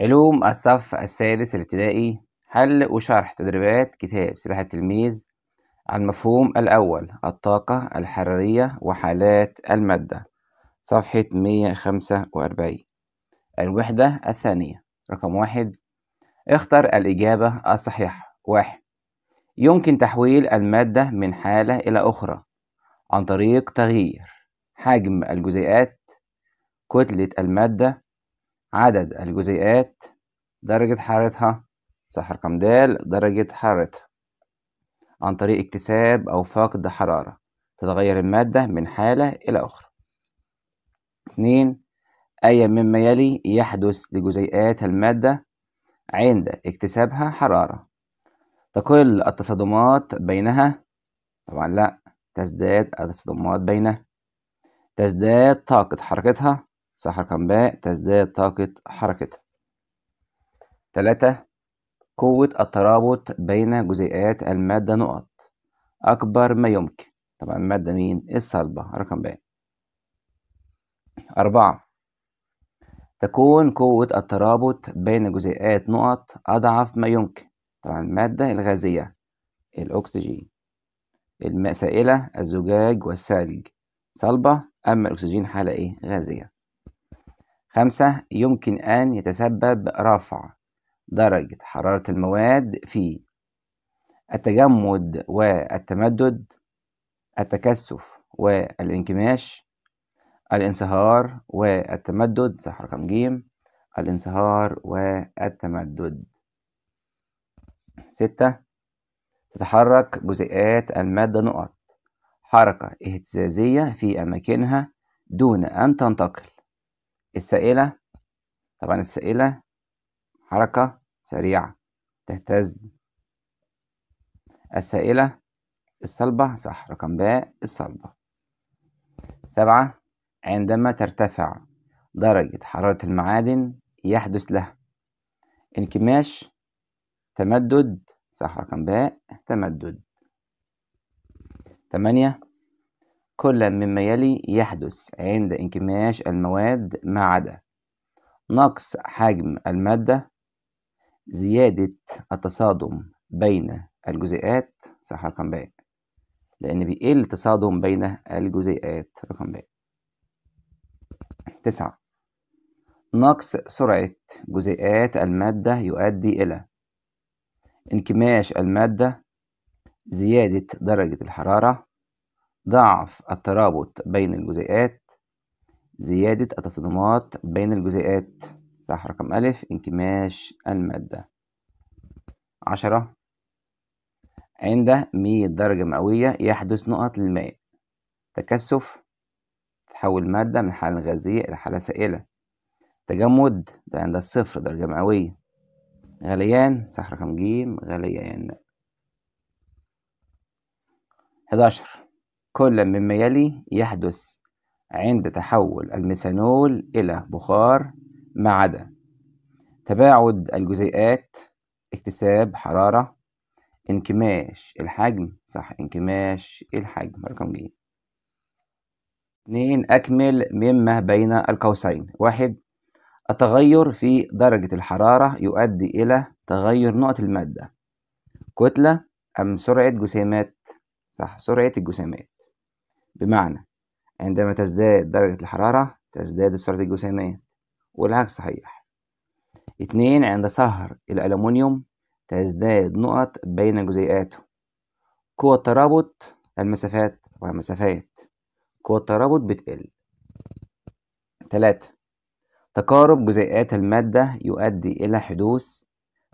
علوم الصف السادس الابتدائي حل وشرح تدريبات كتاب سلاح التلميذ عن المفهوم الأول الطاقة الحرارية وحالات المادة صفحة 145 الوحدة الثانية رقم واحد اختر الإجابة الصحيحة واحد يمكن تحويل المادة من حالة إلى أخرى عن طريق تغيير حجم الجزيئات كتلة المادة عدد الجزيئات درجة حرارتها صح رقم د درجة حرارتها عن طريق اكتساب أو فقد حرارة تتغير المادة من حالة إلى أخرى اتنين أي مما يلي يحدث لجزيئات المادة عند اكتسابها حرارة تقل التصادمات بينها طبعا لا تزداد التصادمات بينها تزداد طاقة حركتها رقم باء تزداد طاقة حركتها تلاتة قوة الترابط بين جزيئات المادة نقط أكبر ما يمكن طبعا المادة مين؟ الصلبة رقم ب أربعة تكون قوة الترابط بين جزيئات نقط أضعف ما يمكن طبعا المادة الغازية الأكسجين الماء سائلة الزجاج والثلج صلبة أما الأكسجين حالة إيه؟ غازية خمسة يمكن أن يتسبب رفع درجة حرارة المواد في التجمد والتمدد التكثف والانكماش الانصهار والتمدد صح رقم ج الانصهار والتمدد ستة تتحرك جزيئات المادة نقط حركة اهتزازية في أماكنها دون أن تنتقل السائلة طبعا السائلة حركة سريعة تهتز السائلة الصلبة صح رقم باء الصلبة سبعة عندما ترتفع درجة حرارة المعادن يحدث لها انكماش تمدد صح رقم باء تمدد ثمانية كل مما يلي يحدث عند انكماش المواد ما عدا نقص حجم المادة زيادة التصادم بين الجزيئات صح رقم باء لأن بيقل التصادم بين الجزيئات رقم باء تسعة نقص سرعة جزيئات المادة يؤدي إلى انكماش المادة زيادة درجة الحرارة ضعف الترابط بين الجزيئات زيادة التصادمات بين الجزيئات صح رقم ألف انكماش المادة عشرة عند مية درجة مئوية يحدث نقط للماء تكثف تحول المادة من حالة غازية إلى حالة سائلة تجمد ده عند الصفر درجة مئوية غليان صح رقم ج غليان 11 كل مما يلي يحدث عند تحول الميثانول إلى بخار ما عدا تباعد الجزيئات اكتساب حرارة انكماش الحجم صح انكماش الحجم رقم جيم اتنين أكمل مما بين القوسين واحد التغير في درجة الحرارة يؤدي إلى تغير نقط المادة كتلة أم سرعة جسيمات صح سرعة الجسيمات بمعنى عندما تزداد درجة الحرارة تزداد سرعة الجسيمات والعكس صحيح اتنين عند صهر الألمونيوم تزداد نقط بين جزيئاته قوة ترابط المسافات والمسافات قوة الترابط بتقل تلاتة تقارب جزيئات المادة يؤدي إلى حدوث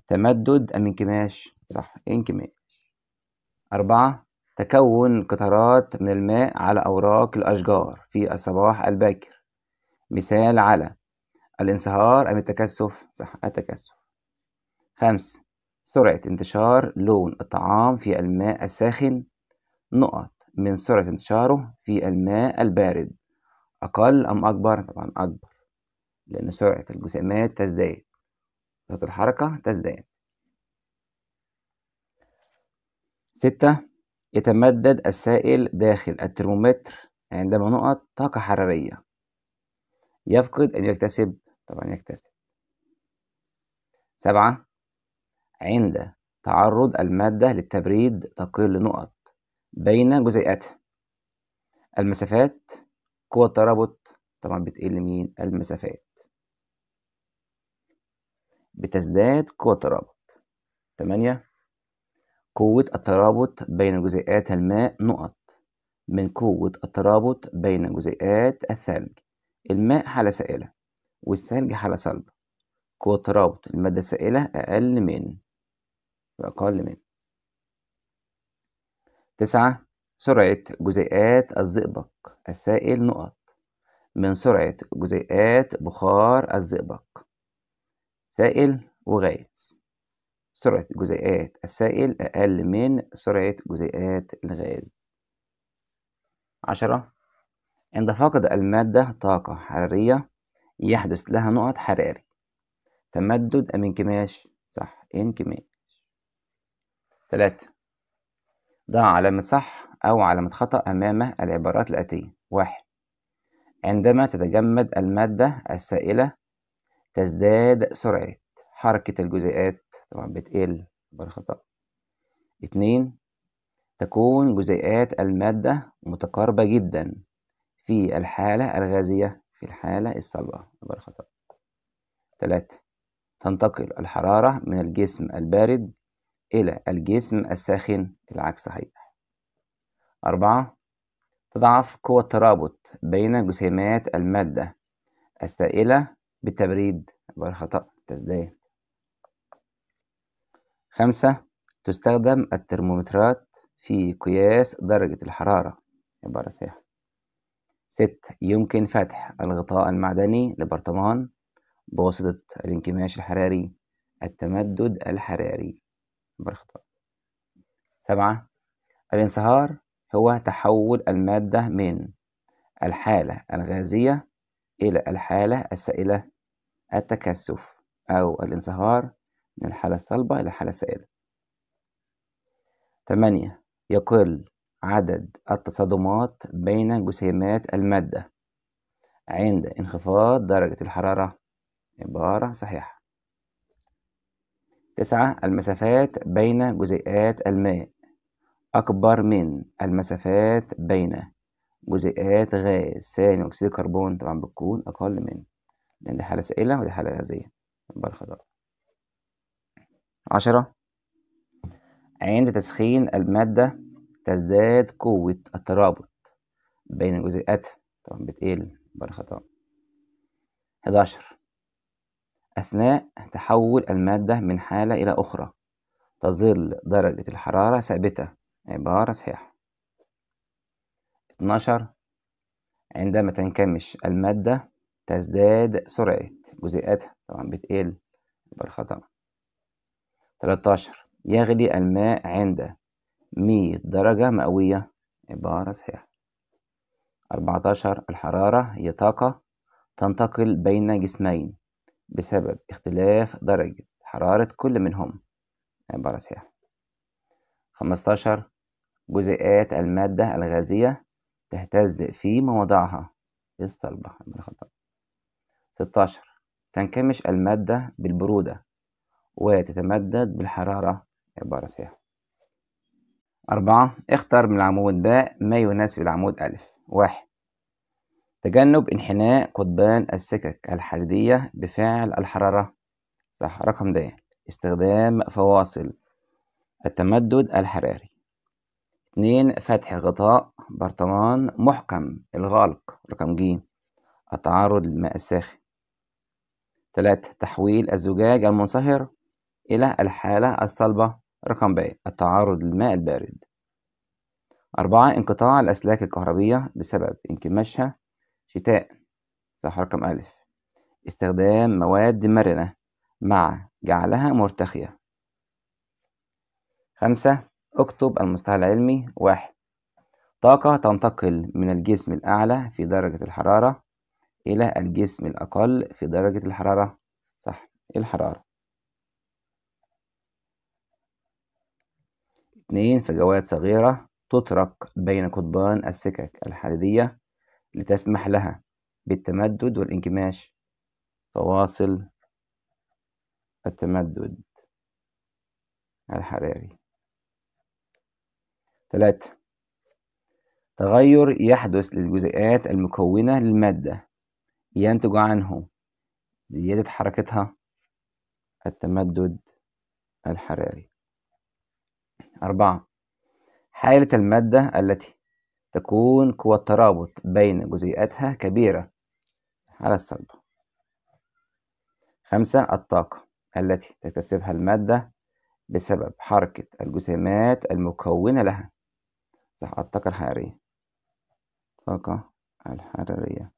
تمدد أم انكماش صح انكماش أربعة تكون قطرات من الماء على أوراق الأشجار في الصباح الباكر مثال على الانصهار أم التكثف صح التكثف خمس سرعة انتشار لون الطعام في الماء الساخن نقط من سرعة انتشاره في الماء البارد أقل أم أكبر؟ طبعا أكبر لأن سرعة الجسيمات تزداد سرعة الحركة تزداد ستة يتمدد السائل داخل الترمومتر عندما يعني نقط طاقة حرارية يفقد أم يكتسب؟ طبعا يكتسب سبعة عند تعرض المادة للتبريد تقل نقط بين جزيئاتها المسافات قوة الترابط طبعا بتقل مين؟ المسافات بتزداد قوة الترابط تمانية قوة الترابط بين جزيئات الماء نقط من قوة الترابط بين جزيئات الثلج الماء حالة سائلة والثلج حالة صلبة قوة ترابط المادة السائلة أقل من أقل من تسعة سرعة جزيئات الزئبق السائل نقط من سرعة جزيئات بخار الزئبق سائل وغاز سرعة جزيئات السائل أقل من سرعة جزيئات الغاز عشرة عند فقد المادة طاقة حرارية يحدث لها نقط حراري تمدد أم انكماش صح انكماش تلاتة ضع علامة صح أو علامة خطأ أمام العبارات الآتية واحد عندما تتجمد المادة السائلة تزداد سرعة حركة الجزيئات طبعا بتقل عبارة خطأ اتنين تكون جزيئات المادة متقاربة جدا في الحالة الغازية في الحالة الصلبة عبارة خطأ تلاتة تنتقل الحرارة من الجسم البارد إلى الجسم الساخن العكس صحيح أربعة تضعف قوة الترابط بين جسيمات المادة السائلة بالتبريد عبارة خطأ تسديد خمسة تستخدم الترمومترات في قياس درجة الحرارة عبارة سهلة ست يمكن فتح الغطاء المعدني لبرطمان بواسطة الانكماش الحراري التمدد الحراري عبارة خطأ سبعة الانصهار هو تحول المادة من الحالة الغازية إلى الحالة السائلة التكثف أو الانصهار من الحالة الصلبة إلى حالة سائلة تمانية يقل عدد التصادمات بين جسيمات المادة عند انخفاض درجة الحرارة عبارة صحيحة تسعة المسافات بين جزيئات الماء أكبر من المسافات بين جزيئات غاز ثاني أكسيد الكربون طبعا بتكون أقل من لأن دي حالة سائلة ودي حالة غازية عبارة خضراء عشرة عند تسخين المادة تزداد قوة الترابط بين الجزيئات طبعا بتقل خطأ حداشر أثناء تحول المادة من حالة إلى أخرى تظل درجة الحرارة ثابتة عبارة صحيحة اتناشر عندما تنكمش المادة تزداد سرعة جزيئاتها طبعا بتقل خطأ 13 يغلي الماء عند 100 درجة مئوية عبارة صحيحة 14 الحرارة هي طاقة تنتقل بين جسمين بسبب اختلاف درجة حرارة كل منهم عبارة صحيحة 15 جزيئات المادة الغازية تهتز في مواضعها يصطلبها 16 تنكمش المادة بالبرودة وتتمدد بالحرارة عبارة سيها أربعة اختر من العمود باء ما يناسب العمود ألف واحد تجنب انحناء قضبان السكك الحديدية بفعل الحرارة صح رقم د استخدام فواصل التمدد الحراري اتنين فتح غطاء برطمان محكم الغلق رقم ج التعرض للماء الساخن تلاتة تحويل الزجاج المنصهر إلى الحالة الصلبة رقم ب التعرض للماء البارد أربعة انقطاع الأسلاك الكهربية بسبب انكماشها شتاء صح رقم ألف استخدام مواد مرنة مع جعلها مرتخية خمسة اكتب المستوى العلمي واحد طاقة تنتقل من الجسم الأعلى في درجة الحرارة إلى الجسم الأقل في درجة الحرارة صح الحرارة 2 فجوات صغيرة تطرق بين قطبان السكك الحديدية لتسمح لها بالتمدد والانكماش فواصل التمدد الحراري ثلاثة تغير يحدث للجزيئات المكونة للمادة ينتج عنه زيادة حركتها التمدد الحراري أربعة حالة المادة التي تكون قوى الترابط بين جزيئاتها كبيرة على الصلبة خمسة الطاقة التي تكتسبها المادة بسبب حركة الجسيمات المكونة لها صح الطاقة الحرارية الطاقة الحرارية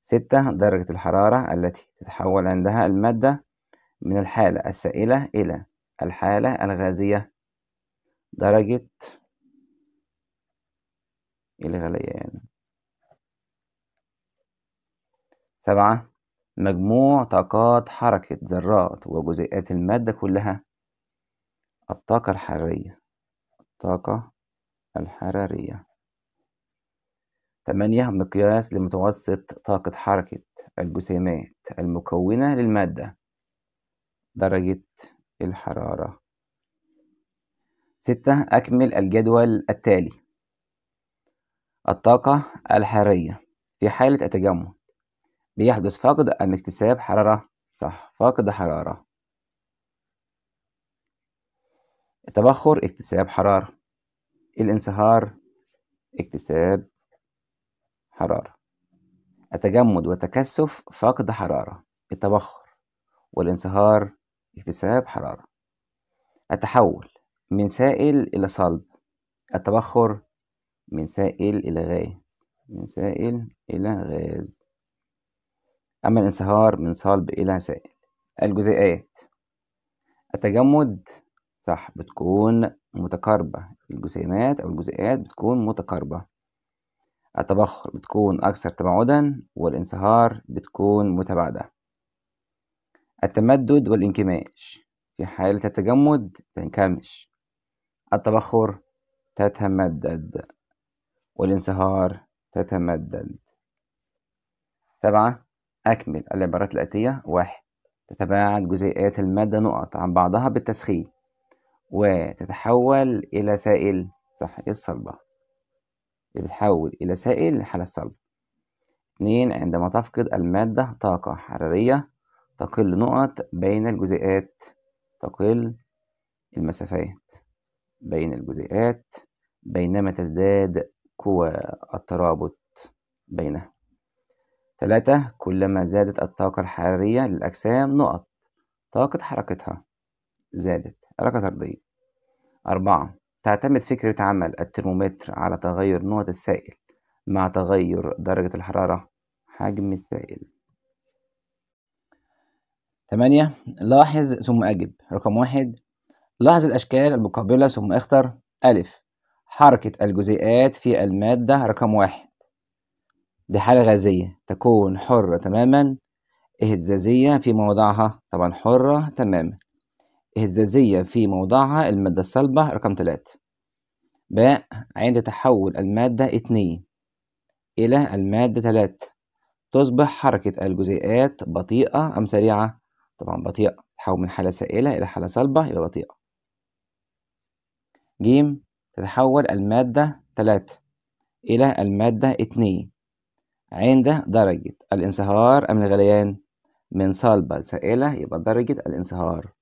ستة درجة الحرارة التي تتحول عندها المادة من الحالة السائلة إلى الحالة الغازية درجة الغليان سبعة مجموع طاقات حركة ذرات وجزيئات المادة كلها الطاقة الحرارية الطاقة الحرارية ثمانية مقياس لمتوسط طاقة حركة الجسيمات المكونة للمادة درجة الحرارة ستة أكمل الجدول التالي الطاقة الحرارية في حالة التجمد بيحدث فقد أم اكتساب حرارة صح فقد حرارة التبخر اكتساب حرارة الانصهار اكتساب حرارة التجمد والتكثف فقد حرارة التبخر والانصهار اكتساب حرارة التحول من سائل إلى صلب التبخر من سائل إلى غاز من سائل إلى غاز أما الانصهار من صلب إلى سائل الجزيئات التجمد صح بتكون متقاربة الجسيمات أو الجزيئات بتكون متقاربة التبخر بتكون أكثر تباعدا والانصهار بتكون متباعدة التمدد والانكماش في حالة التجمد تنكمش التبخر تتمدد والانصهار تتمدد سبعة أكمل العبارات الآتية واحد تتباعد جزيئات المادة نقط عن بعضها بالتسخين وتتحول إلى سائل صحي إيه الصلبة بتحول إلى سائل حالة صلبة اتنين عندما تفقد المادة طاقة حرارية تقل نقط بين الجزيئات تقل المسافات بين الجزيئات بينما تزداد قوى الترابط بينها ثلاثة كلما زادت الطاقة الحرارية للأجسام نقط طاقة حركتها زادت حركة طردية أربعة تعتمد فكرة عمل الترمومتر على تغير نقط السائل مع تغير درجة الحرارة حجم السائل تمانية لاحظ ثم أجب رقم واحد لاحظ الأشكال المقابلة ثم اختر ألف حركة الجزيئات في المادة رقم واحد دي حالة غازية تكون حرة تماما اهتزازية في موضعها طبعا حرة تماما اهتزازية في موضعها المادة الصلبة رقم تلاتة باء عند تحول المادة اتنين إلى المادة تلاتة تصبح حركة الجزيئات بطيئة أم سريعة طبعا بطيئة تتحول من حالة سائلة إلى حالة صلبة يبقى بطيئة ج تتحول المادة تلاتة إلى المادة اتنين عند درجة الانصهار أم الغليان من صلبة لسائلة يبقى درجة الانصهار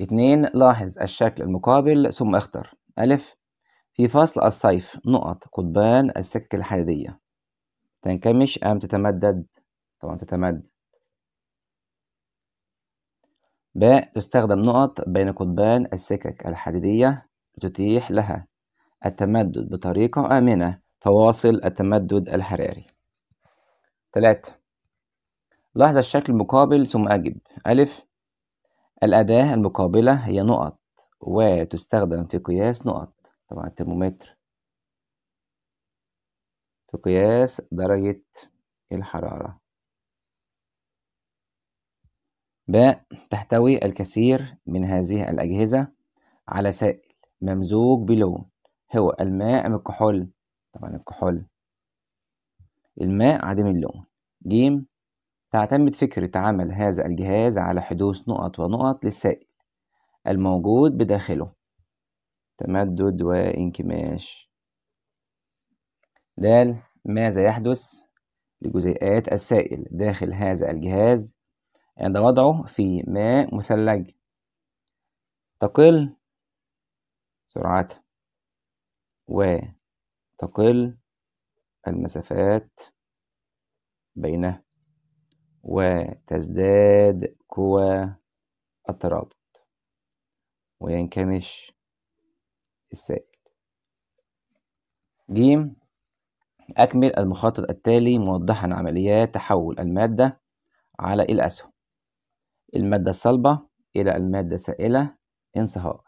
اتنين لاحظ الشكل المقابل ثم اختر ألف في فصل الصيف نقط قضبان السكك الحديدية تنكمش أم تتمدد طبعا تتمد باء تستخدم نقط بين قطبان السكك الحديدية لتتيح لها التمدد بطريقة آمنة فواصل التمدد الحراري ثلاثة لاحظ الشكل المقابل ثم أجب ألف الأداة المقابلة هي نقط وتستخدم في قياس نقط طبعا الترمومتر في قياس درجة الحرارة ب تحتوي الكثير من هذه الأجهزة على سائل ممزوج بلون هو الماء أم الكحول؟ طبعا الكحول الماء عديم اللون ج تعتمد فكرة عمل هذا الجهاز على حدوث نقط ونقط للسائل الموجود بداخله تمدد وانكماش د ماذا يحدث لجزيئات السائل داخل هذا الجهاز عند يعني وضعه في ماء مثلج تقل سرعته وتقل المسافات بينه وتزداد قوى الترابط وينكمش السائل ج أكمل المخطط التالي موضحا عمليات تحول المادة على الأسهم المادة الصلبة إلى المادة السائلة انصهار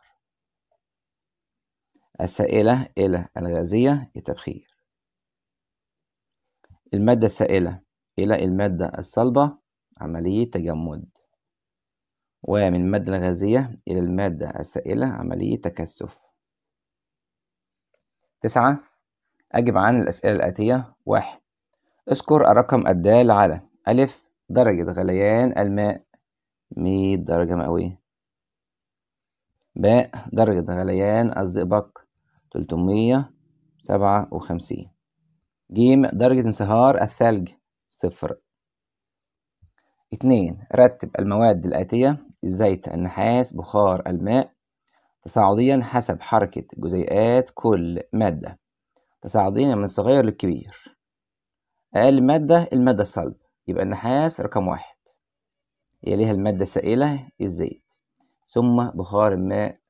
السائلة إلى الغازية التبخير المادة السائلة إلى المادة الصلبة عملية تجمد ومن المادة الغازية إلى المادة السائلة عملية تكثف تسعة أجب عن الأسئلة الآتية واحد اذكر الرقم الدال على ألف درجة غليان الماء مية درجة مئوية باء درجة غليان الزئبق تلتمية سبعة وخمسين جيم درجة انصهار الثلج صفر اتنين رتب المواد الآتية الزيت النحاس بخار الماء تصاعديا حسب حركة جزيئات كل مادة تصاعديا من الصغير للكبير أقل مادة المادة الصلب يبقى النحاس رقم واحد يليها المادة السائلة الزيت ثم بخار الماء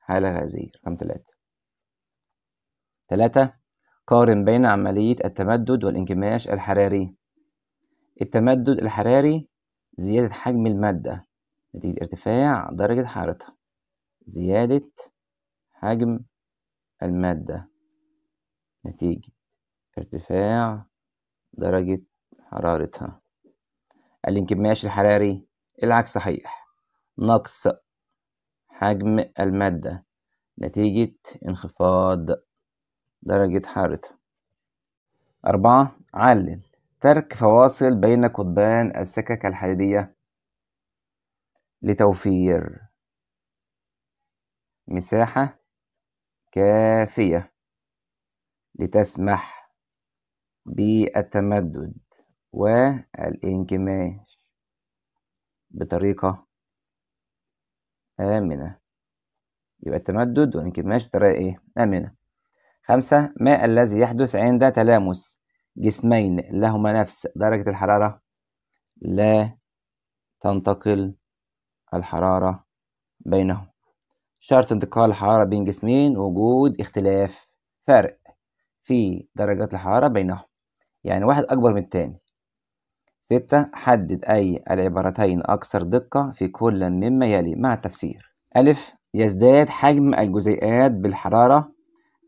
حالة غازية رقم تلاتة تلاتة قارن بين عملية التمدد والانكماش الحراري التمدد الحراري زيادة حجم المادة نتيجة ارتفاع درجة حرارتها زيادة حجم المادة نتيجة ارتفاع درجة حرارتها الانكماش الحراري العكس صحيح نقص حجم المادة نتيجة انخفاض درجة حرارتها أربعة علل ترك فواصل بين قطبان السكك الحديدية لتوفير مساحة كافية لتسمح بالتمدد والانكماش بطريقة آمنة يبقى التمدد والانكماش بطريقة إيه؟ آمنة خمسة ما الذي يحدث عند تلامس جسمين لهما نفس درجة الحرارة لا تنتقل الحرارة بينهم شرط انتقال الحرارة بين جسمين وجود اختلاف فرق في درجات الحرارة بينهم يعني واحد أكبر من التاني ستة حدد أي العبارتين أكثر دقة في كل مما يلي مع التفسير ألف يزداد حجم الجزيئات بالحرارة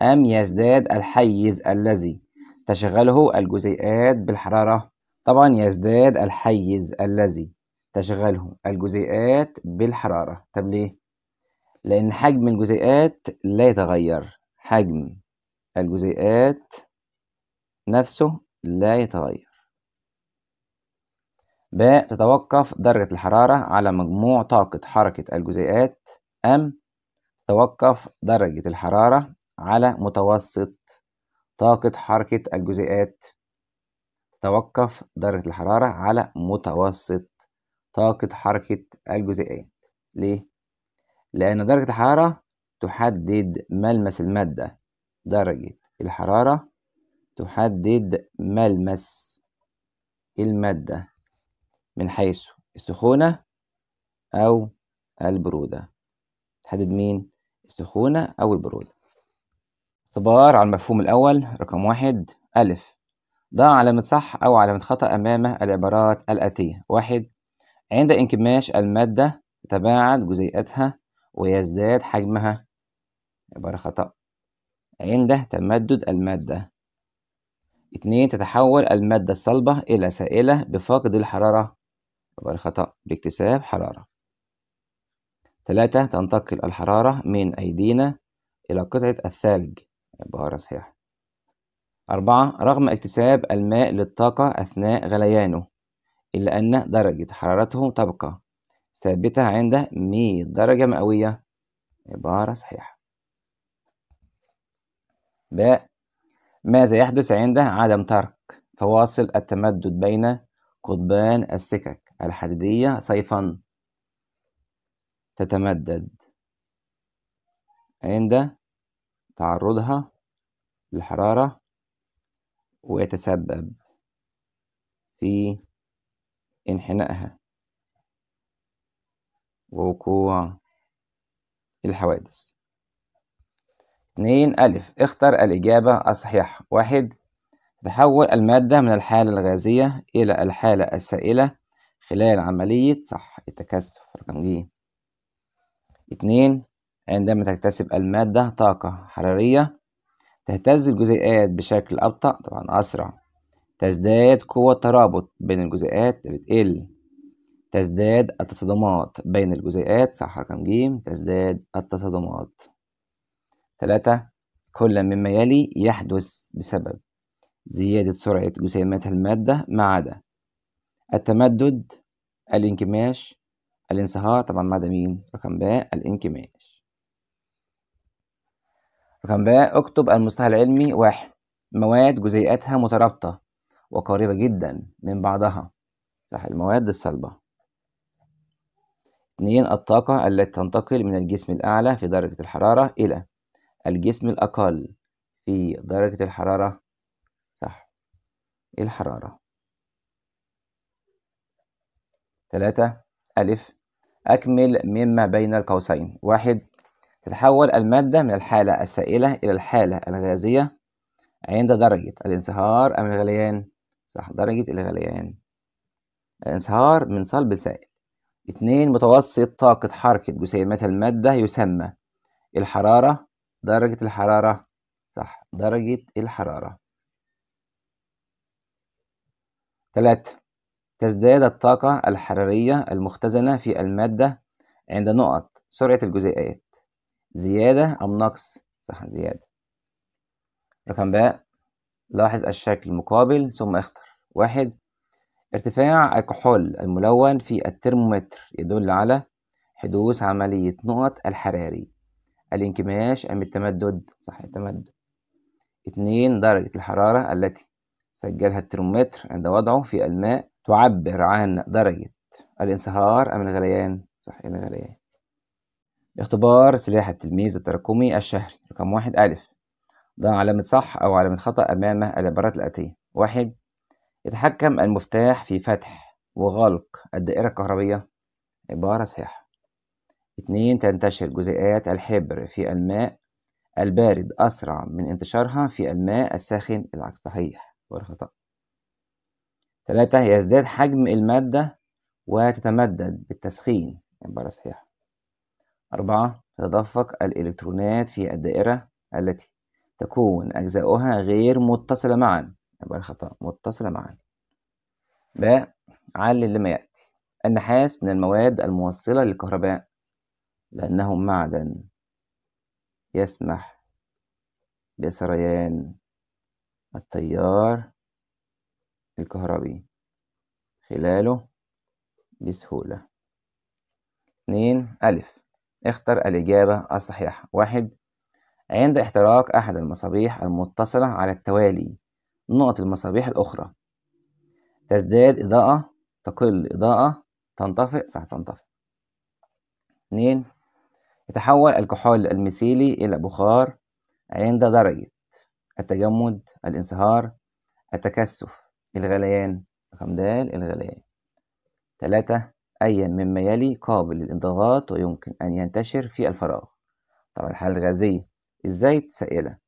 أم يزداد الحيز الذي تشغله الجزيئات بالحرارة طبعا يزداد الحيز الذي تشغله الجزيئات بالحرارة طب ليه؟ لأن حجم الجزيئات لا يتغير حجم الجزيئات نفسه لا يتغير ب تتوقف درجة الحرارة على مجموع طاقة حركة الجزيئات أم تتوقف درجة الحرارة على متوسط طاقة حركة الجزيئات تتوقف درجة الحرارة على متوسط طاقة حركة الجزيئات ليه؟ لأن درجة الحرارة تحدد ملمس المادة درجة الحرارة تحدد ملمس المادة من حيث السخونة أو البرودة تحدد مين السخونة أو البرودة اختبار على المفهوم الأول رقم واحد ألف ضع علامة صح أو علامة خطأ أمام العبارات الآتية واحد عند انكماش المادة تتباعد جزيئاتها ويزداد حجمها عبارة خطأ عند تمدد المادة اتنين تتحول المادة الصلبة إلى سائلة بفقد الحرارة يبقى الخطأ باكتساب حرارة ثلاثة تنتقل الحرارة من أيدينا إلى قطعة الثلج يبقى صحيحة صحيح أربعة رغم اكتساب الماء للطاقة أثناء غليانه إلا أن درجة حرارته تبقى ثابتة عند 100 درجة مئوية عبارة صحيحة باء ماذا يحدث عند عدم ترك فواصل التمدد بين قطبان السكك الحديدية صيفا تتمدد عند تعرضها للحرارة ويتسبب في انحنائها ووقوع الحوادث اتنين ألف اختر الإجابة الصحيحة واحد تحول المادة من الحالة الغازية إلى الحالة السائلة خلال عملية صح التكثف رقم ج اتنين عندما تكتسب المادة طاقة حرارية تهتز الجزيئات بشكل أبطأ طبعا أسرع تزداد قوة الترابط بين الجزيئات بتقل تزداد التصادمات بين الجزيئات صح رقم ج تزداد التصادمات تلاتة كل مما يلي يحدث بسبب زيادة سرعة جسيمات المادة ما عدا التمدد الانكماش الانصهار طبعا مع ده مين رقم باء الانكماش رقم باء اكتب المصطلح العلمي واحد مواد جزيئاتها مترابطة وقريبة جدا من بعضها صح المواد الصلبة اثنين الطاقة التي تنتقل من الجسم الأعلى في درجة الحرارة إلى الجسم الأقل في درجة الحرارة صح الحرارة تلاتة ألف أكمل مما بين القوسين واحد تتحول المادة من الحالة السائلة إلى الحالة الغازية عند درجة الانصهار أم الغليان صح درجة الغليان الانصهار من صلب سائل اتنين متوسط طاقة حركة جسيمات المادة يسمى الحرارة درجة الحرارة صح درجة الحرارة تلاتة تزداد الطاقة الحرارية المختزنة في المادة عند نقط سرعة الجزيئات زيادة أم نقص؟ صح زيادة رقم باء لاحظ الشكل المقابل ثم اختر واحد ارتفاع الكحول الملون في الترمومتر يدل على حدوث عملية نقط الحراري الانكماش أم التمدد صح التمدد اتنين درجة الحرارة التي سجلها الترمومتر عند وضعه في الماء تعبر عن درجة الانصهار أم الغليان؟ صح الغليان اختبار سلاح التلميذ التراكمي الشهري رقم واحد ألف ضع علامة صح أو علامة خطأ أمام العبارات الآتية واحد يتحكم المفتاح في فتح وغلق الدائرة الكهربية عبارة صحيحة اتنين تنتشر جزيئات الحبر في الماء البارد أسرع من انتشارها في الماء الساخن العكس صحيح والخطأ تلاتة يزداد حجم المادة وتتمدد بالتسخين عبارة صحيحة أربعة تتدفق الإلكترونات في الدائرة التي تكون أجزاؤها غير متصلة معا عبارة خطأ متصلة معا ب علل لما يأتي النحاس من المواد الموصلة للكهرباء لأنه معدن يسمح بسريان التيار الكهربي خلاله بسهولة اثنين ألف اختر الإجابة الصحيحة واحد عند احتراق أحد المصابيح المتصلة على التوالي نقط المصابيح الأخرى تزداد إضاءة تقل إضاءة تنطفئ صح تنطفئ اثنين يتحول الكحول المثيلي إلى بخار عند درجة التجمد الانصهار التكثف الغليان رقم د الغليان تلاتة أيا مما يلي قابل للإضغاط ويمكن أن ينتشر في الفراغ طبعا الحالة الغازية الزيت سائلة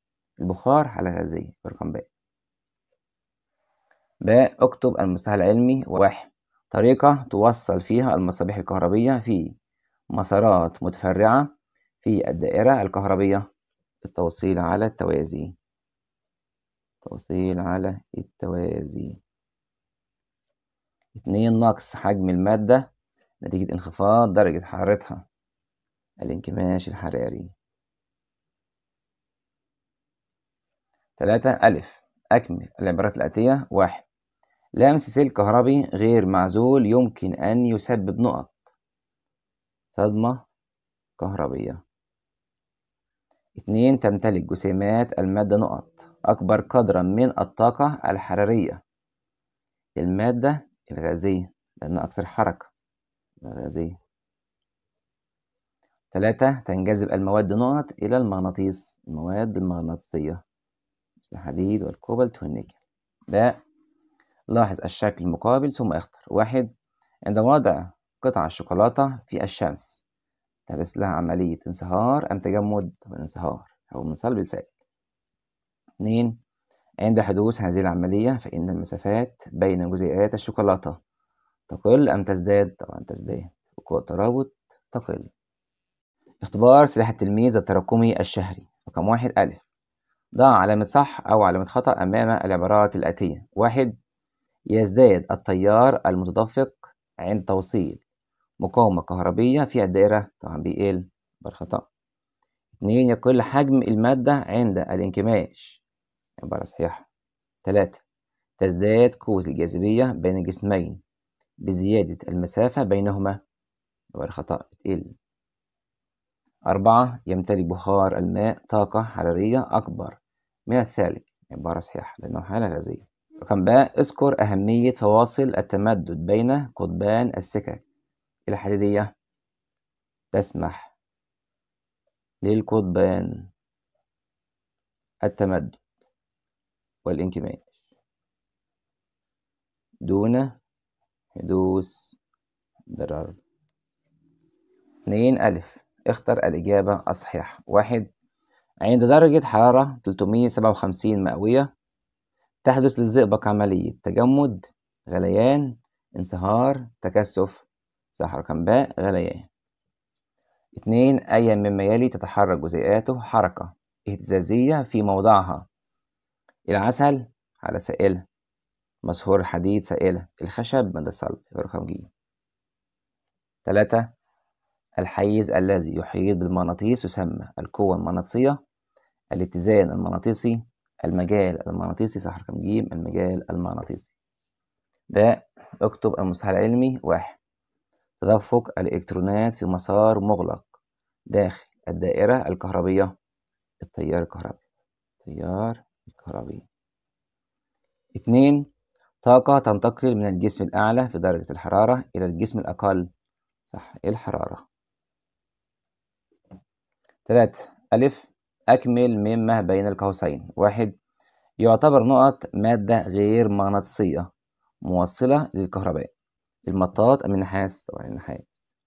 البخار حالة غازية رقم ب ب اكتب المستهل العلمي واحد طريقة توصل فيها المصابيح الكهربية في مسارات متفرعة في الدائرة الكهربية التوصيل على التوازي توصيل على التوازي اتنين نقص حجم المادة نتيجة انخفاض درجة حرارتها الانكماش الحراري تلاتة ألف أكمل العبارات الآتية واحد لمس سلك كهربي غير معزول يمكن أن يسبب نقط صدمة كهربية اتنين تمتلك جسيمات المادة نقط أكبر قدرا من الطاقة الحرارية للمادة الغازية لأنها أكثر حركة الغازية تلاتة تنجذب المواد نقط إلى المغناطيس المواد المغناطيسية مثل الحديد والكوبالت والنيكل باء لاحظ الشكل المقابل ثم اختر واحد عند وضع قطع الشوكولاتة في الشمس تحدث لها عملية انصهار أم تجمد انصهار أو من صلب لسائل 2 عند حدوث هذه العملية فإن المسافات بين جزيئات الشوكولاتة تقل أم تزداد؟ طبعا تزداد وقوة الترابط تقل اختبار سلاح التلميذ التراكمي الشهري رقم واحد ألف ضع علامة صح أو علامة خطأ أمام العبارات الآتية واحد يزداد التيار المتدفق عند توصيل مقاومة كهربية في الدائرة طبعا بيقل بالخطأ اتنين يقل حجم المادة عند الانكماش عبارة صحيحة ثلاثة تزداد قوة الجاذبية بين الجسمين بزيادة المسافة بينهما عبارة خطأ بتقل أربعة يمتلك بخار الماء طاقة حرارية أكبر من السالب عبارة صحيحة لأنه حالة غازية رقم باء اذكر أهمية فواصل التمدد بين قطبان السكك الحديدية تسمح للقطبان التمدد والانكماش دون حدوث ضرر اثنين ألف اختر الإجابة الصحيحة واحد عند درجة حرارة 357 مئوية تحدث للزئبق عملية تجمد غليان انصهار تكثف صح رقم باء غليان اثنين أي مما يلي تتحرك جزيئاته حركة اهتزازية في موضعها العسل على سائلة مسهور الحديد سائلة الخشب مدى الصلب رقم ج تلاتة الحيز الذي يحيط بالمغناطيس يسمى القوة المغناطيسية الاتزان المغناطيسي المجال المغناطيسي صح رقم ج المجال المغناطيسي ب اكتب المصطلح العلمي واحد تدفق الإلكترونات في مسار مغلق داخل الدائرة الكهربية التيار الكهربي تيار كهربية اتنين طاقة تنتقل من الجسم الأعلى في درجة الحرارة إلى الجسم الأقل صح إيه الحرارة تلاتة ألف أكمل مما بين القوسين واحد يعتبر نقط مادة غير مغناطيسية موصلة للكهرباء المطاط أم النحاس طبعا النحاس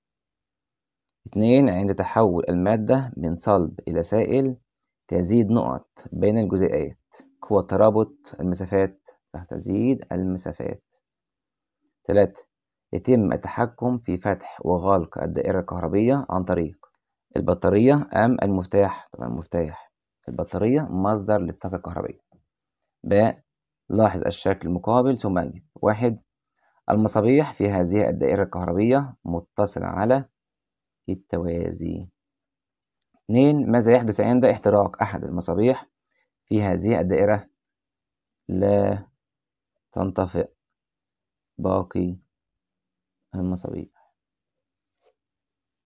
اتنين عند تحول المادة من صلب إلى سائل تزيد نقط بين الجزيئات هو ترابط المسافات صح تزيد المسافات ثلاثة يتم التحكم في فتح وغلق الدائرة الكهربية عن طريق البطارية أم المفتاح طبعا المفتاح البطارية مصدر للطاقة الكهربية ب لاحظ الشكل المقابل ثم أجب واحد المصابيح في هذه الدائرة الكهربية متصلة على التوازي اثنين ماذا يحدث عند احتراق أحد المصابيح في هذه الدائرة لا تنطفئ باقي المصابيح